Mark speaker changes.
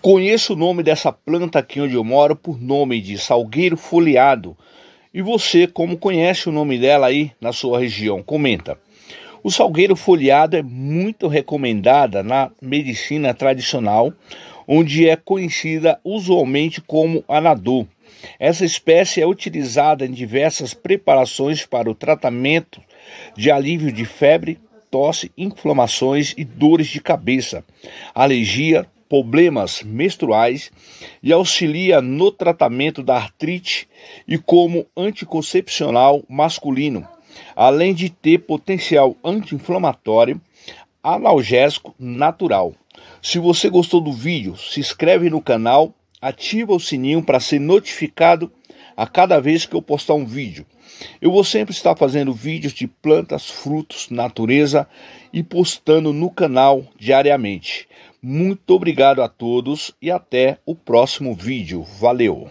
Speaker 1: Conheço o nome dessa planta aqui onde eu moro por nome de salgueiro folheado. E você, como conhece o nome dela aí na sua região? Comenta. O salgueiro folheado é muito recomendada na medicina tradicional, onde é conhecida usualmente como anadu. Essa espécie é utilizada em diversas preparações para o tratamento de alívio de febre, tosse, inflamações e dores de cabeça, alergia, problemas menstruais e auxilia no tratamento da artrite e como anticoncepcional masculino, além de ter potencial anti-inflamatório, analgésico natural. Se você gostou do vídeo, se inscreve no canal, ativa o sininho para ser notificado a cada vez que eu postar um vídeo. Eu vou sempre estar fazendo vídeos de plantas, frutos, natureza e postando no canal diariamente. Muito obrigado a todos e até o próximo vídeo. Valeu!